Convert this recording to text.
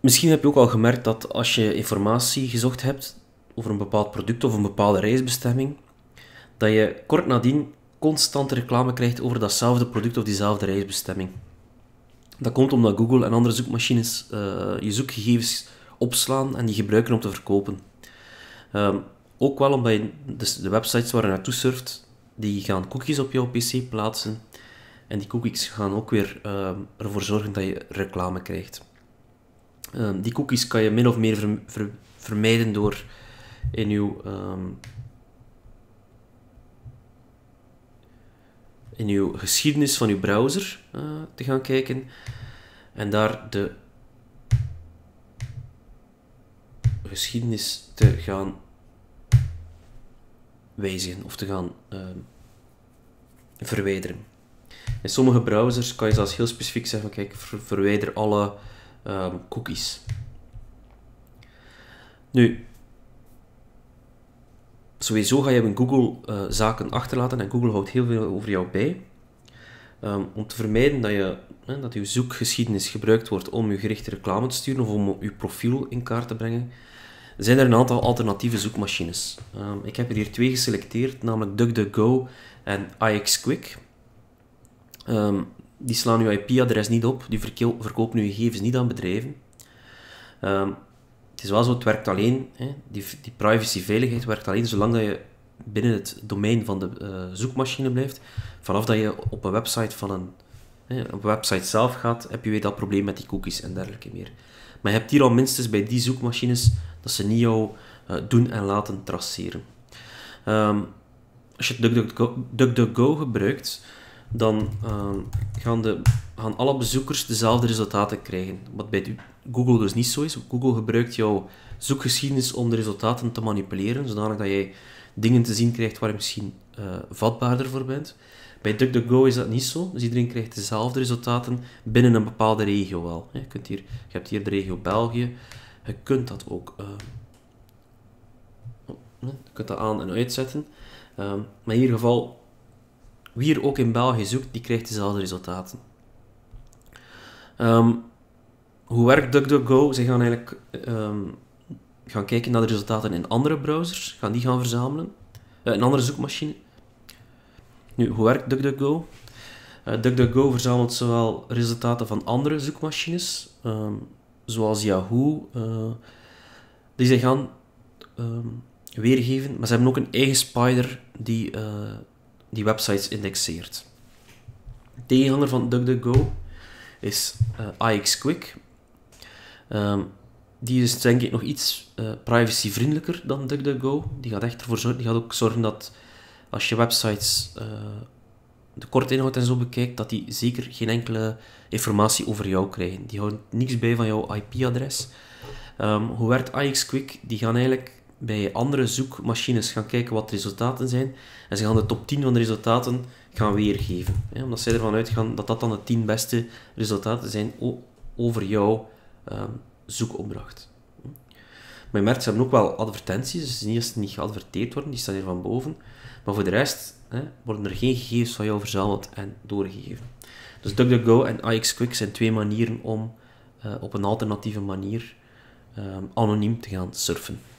Misschien heb je ook al gemerkt dat als je informatie gezocht hebt over een bepaald product of een bepaalde reisbestemming, dat je kort nadien constante reclame krijgt over datzelfde product of diezelfde reisbestemming. Dat komt omdat Google en andere zoekmachines eh, je zoekgegevens opslaan en die gebruiken om te verkopen. Ehm, ook wel omdat je, dus de websites waar je naartoe surft, die gaan cookies op jouw pc plaatsen. En die cookies gaan ook weer um, ervoor zorgen dat je reclame krijgt. Ehm, die cookies kan je min of meer vermijden door in uw, ehm, in uw geschiedenis van uw browser eh, te gaan kijken en daar de geschiedenis te gaan wijzigen of te gaan ehm, verwijderen. In sommige browsers kan je zelfs heel specifiek zeggen: kijk, verwijder alle Ehm, cookies. Nu, sowieso ga je in Google eh, zaken achterlaten en Google houdt heel veel over jou bij. Ehm, om te vermijden dat, je, hè, dat je zoekgeschiedenis gebruikt wordt om je gerichte reclame te sturen of om je profiel in kaart te brengen, zijn er een aantal alternatieve zoekmachines. Ehm, ik heb er hier twee geselecteerd, namelijk DuckDuckGo en IXQuick. Um, die slaan je IP-adres niet op, die verkopen je gegevens niet aan bedrijven. Ehm, het is wel zo, het werkt alleen, hè, die, die privacy-veiligheid werkt alleen zolang dat je binnen het domein van de eh, zoekmachine blijft. Vanaf dat je op een website van een, hè, op een website zelf gaat, heb je weer dat probleem met die cookies en dergelijke meer. Maar je hebt hier al minstens bij die zoekmachines dat ze niet jou eh, doen en laten traceren. Ehm, als je DuckDuckGo gebruikt, dan uh, gaan, de, gaan alle bezoekers dezelfde resultaten krijgen. Wat bij Google dus niet zo is. Google gebruikt jouw zoekgeschiedenis om de resultaten te manipuleren, zodanig dat jij dingen te zien krijgt waar je misschien eh, vatbaarder voor bent. Bij DuckDuckGo is dat niet zo. Dus iedereen krijgt dezelfde resultaten binnen een bepaalde regio wel. Je, kunt hier, je hebt hier de regio België. Je kunt dat ook ehm, oh, je kunt dat aan- en uitzetten. Ehm, maar in ieder geval, wie er ook in België zoekt, die krijgt dezelfde resultaten. Ehm, hoe werkt DuckDuckGo? Ze gaan eigenlijk ehm, gaan kijken naar de resultaten in andere browsers, gaan die gaan verzamelen, eh, een andere zoekmachine. Nu, hoe werkt DuckDuckGo? Uh, DuckDuckGo verzamelt zowel resultaten van andere zoekmachines, ehm, zoals Yahoo, eh, die ze gaan weergeven, maar ze hebben ook een eigen spider die die websites indexeert. Tegenhanger van DuckDuckGo is uh, eh, IX Quick. Ehm, die is denk ik nog iets uh, privacyvriendelijker dan DuckDuckGo. Die gaat echt ervoor zorgen, die gaat ook zorgen dat als je websites eh, de korte inhoud en zo bekijkt, dat die zeker geen enkele informatie over jou krijgen. Die houdt niks bij van jouw IP-adres. Ehm, hoe werkt iXquick? Quick? Die gaan eigenlijk bij andere zoekmachines gaan kijken wat de resultaten zijn. En ze gaan de top 10 van de resultaten gaan weergeven. Hè, omdat zij ervan uitgaan dat dat dan de 10 beste resultaten zijn over jouw ehm, zoekopdracht. Maar je merkt, ze hebben ook wel advertenties, dus niet eerst niet geadverteerd worden, die staan hier van boven. Maar voor de rest hè, worden er geen gegevens van jou verzameld en doorgegeven. Dus DuckDuckGo en iXquick zijn twee manieren om eh, op een alternatieve manier ehm, anoniem te gaan surfen.